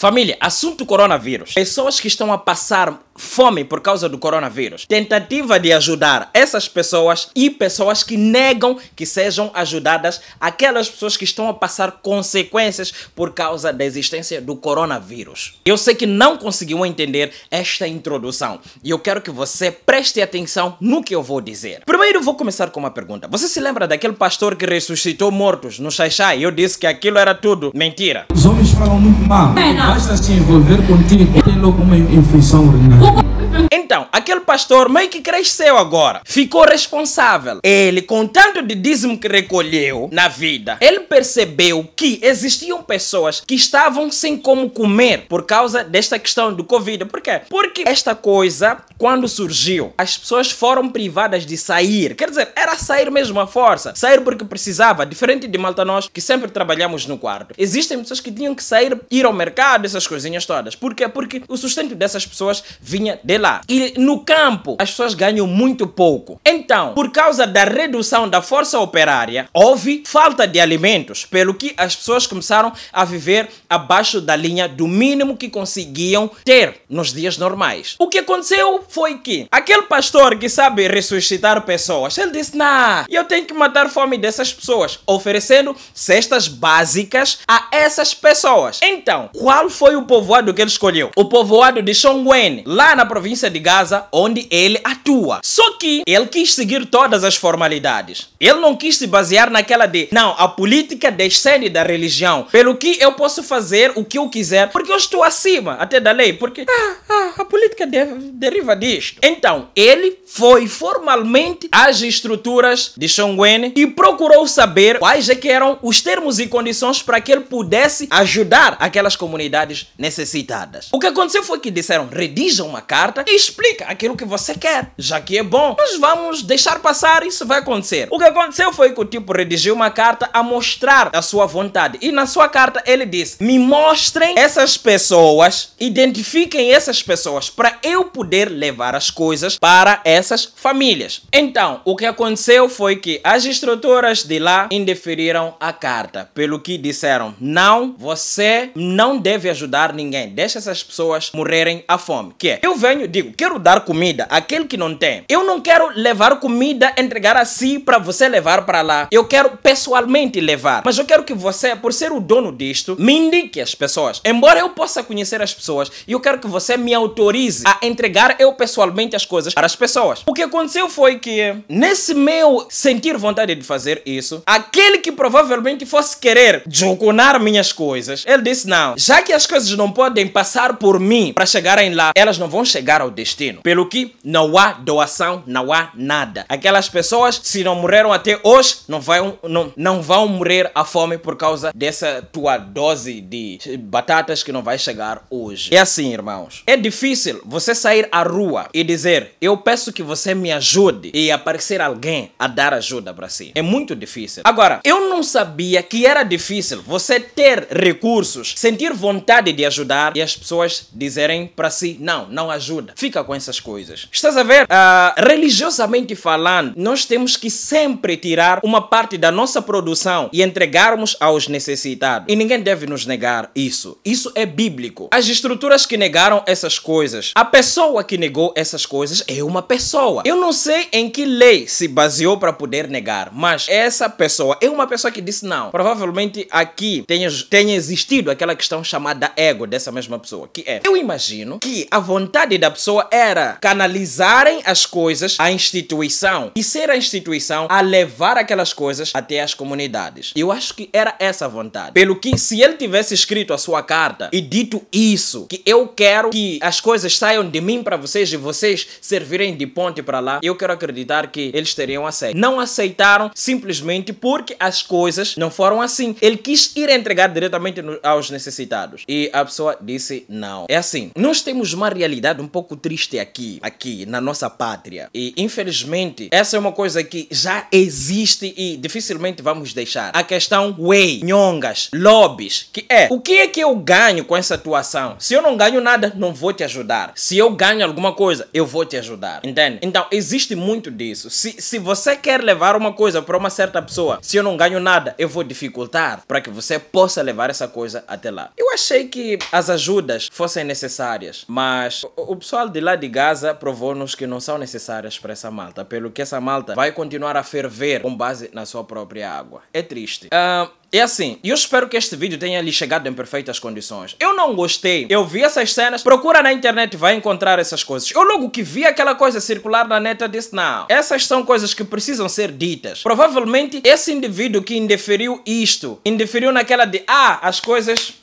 Família, assunto coronavírus. Pessoas que estão a passar fome por causa do coronavírus. Tentativa de ajudar essas pessoas e pessoas que negam que sejam ajudadas, aquelas pessoas que estão a passar consequências por causa da existência do coronavírus. Eu sei que não conseguiu entender esta introdução e eu quero que você preste atenção no que eu vou dizer. Primeiro vou começar com uma pergunta. Você se lembra daquele pastor que ressuscitou mortos no e Eu disse que aquilo era tudo mentira. Os homens falam muito mal. É, não. Basta se envolver contigo, tem logo uma infecção urinária. Então, aquele pastor meio que cresceu agora, ficou responsável. Ele, com tanto de dízimo que recolheu na vida, ele percebeu que existiam pessoas que estavam sem como comer por causa desta questão do Covid. Por quê? Porque esta coisa, quando surgiu, as pessoas foram privadas de sair. Quer dizer, era sair mesmo à força. Sair porque precisava, diferente de malta nós que sempre trabalhamos no quarto. Existem pessoas que tinham que sair, ir ao mercado, essas coisinhas todas. Por quê? Porque o sustento dessas pessoas vinha de lá. E no campo, as pessoas ganham muito pouco. Então, por causa da redução da força operária, houve falta de alimentos, pelo que as pessoas começaram a viver abaixo da linha do mínimo que conseguiam ter nos dias normais. O que aconteceu foi que aquele pastor que sabe ressuscitar pessoas, ele disse: Nah, eu tenho que matar fome dessas pessoas, oferecendo cestas básicas a essas pessoas. Então, qual foi o povoado que ele escolheu? O povoado de Xongwen, lá na província de Gaza onde ele atua. Só que ele quis seguir todas as formalidades. Ele não quis se basear naquela de, não, a política descende da religião. Pelo que eu posso fazer o que eu quiser, porque eu estou acima até da lei, porque ah, ah, a política de, deriva disto. Então, ele foi formalmente às estruturas de Xongwen e procurou saber quais é que eram os termos e condições para que ele pudesse ajudar aquelas comunidades necessitadas. O que aconteceu foi que disseram, redija uma carta e explica aquilo que você quer, já que é bom. Mas vamos deixar passar, isso vai acontecer. O que aconteceu foi que o tipo redigiu uma carta a mostrar a sua vontade. E na sua carta ele disse: Me mostrem essas pessoas, identifiquem essas pessoas para eu poder levar as coisas para essas famílias. Então, o que aconteceu foi que as estruturas de lá indeferiram a carta, pelo que disseram: Não, você não deve ajudar ninguém, deixa essas pessoas morrerem à fome. Que é, eu venho, digo, quero dar comida àquele que não tem. Eu não quero levar comida, entregar a si para você levar para lá. Eu quero pessoalmente levar. Mas eu quero que você, por ser o dono disto, me indique as pessoas. Embora eu possa conhecer as pessoas, eu quero que você me autorize a entregar eu pessoalmente as coisas para as pessoas. O que aconteceu foi que, nesse meu sentir vontade de fazer isso, aquele que provavelmente fosse querer jocunar minhas coisas, ele disse: não, já que as coisas não podem passar por mim para chegarem lá, elas não vão chegar ao destino. Pelo que não há doação, não há nada. Aquelas pessoas, se não morreram até hoje, não vão, não, não vão morrer à fome por causa dessa tua dose de batatas que não vai chegar hoje. É assim, irmãos. É difícil você sair à rua e dizer: Eu peço que você me ajude e aparecer alguém a dar ajuda para si. É muito difícil. Agora, eu não sabia que era difícil você ter recursos, sentir vontade de ajudar e as pessoas dizerem para si: Não, não ajuda. Fica fica com essas coisas. Estás a ver? Uh, religiosamente falando, nós temos que sempre tirar uma parte da nossa produção e entregarmos aos necessitados. E ninguém deve nos negar isso. Isso é bíblico. As estruturas que negaram essas coisas, a pessoa que negou essas coisas é uma pessoa. Eu não sei em que lei se baseou para poder negar, mas essa pessoa é uma pessoa que disse não. Provavelmente aqui tenha, tenha existido aquela questão chamada ego dessa mesma pessoa, que é: eu imagino que a vontade da pessoa pessoa era canalizarem as coisas à instituição e ser a instituição a levar aquelas coisas até as comunidades. Eu acho que era essa a vontade. Pelo que, se ele tivesse escrito a sua carta e dito isso, que eu quero que as coisas saiam de mim para vocês e vocês servirem de ponte para lá, eu quero acreditar que eles teriam aceito. Não aceitaram simplesmente porque as coisas não foram assim. Ele quis ir entregar diretamente no, aos necessitados e a pessoa disse não. É assim, nós temos uma realidade um pouco triste aqui, aqui na nossa pátria. E infelizmente, essa é uma coisa que já existe e dificilmente vamos deixar. A questão Wei, nhongas, lobbies, que é o que é que eu ganho com essa atuação? Se eu não ganho nada, não vou te ajudar. Se eu ganho alguma coisa, eu vou te ajudar. Entende? Então, existe muito disso. Se, se você quer levar uma coisa para uma certa pessoa, se eu não ganho nada, eu vou dificultar para que você possa levar essa coisa até lá. Eu achei que as ajudas fossem necessárias, mas o, o pessoal de lá de Gaza provou-nos que não são necessárias para essa malta, pelo que essa malta vai continuar a ferver com base na sua própria água. É triste. Uh, é assim, eu espero que este vídeo tenha lhe chegado em perfeitas condições. Eu não gostei, eu vi essas cenas, procura na internet vai encontrar essas coisas. Eu logo que vi aquela coisa circular na neta disse, não, essas são coisas que precisam ser ditas. Provavelmente esse indivíduo que indeferiu isto, indeferiu naquela de, ah, as coisas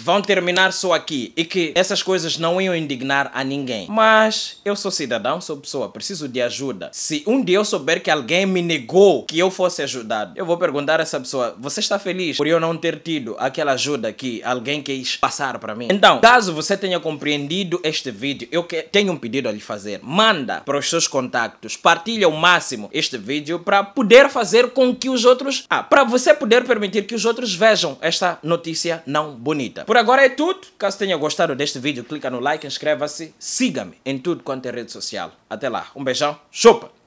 vão terminar só aqui e que essas coisas não iam indignar a ninguém. Mas eu sou cidadão, sou pessoa, preciso de ajuda. Se um dia eu souber que alguém me negou que eu fosse ajudado, eu vou perguntar a essa pessoa: você está feliz por eu não ter tido aquela ajuda que alguém quis passar para mim? Então, caso você tenha compreendido este vídeo, eu que... tenho um pedido a lhe fazer. Manda para os seus contactos, partilha ao máximo este vídeo para poder fazer com que os outros, ah, para você poder permitir que os outros vejam esta notícia não bonita. Por agora é tudo. Caso tenha gostado deste vídeo, clica no like, inscreva-se, siga-me em tudo quanto é rede social. Até lá. Um beijão. Chupa!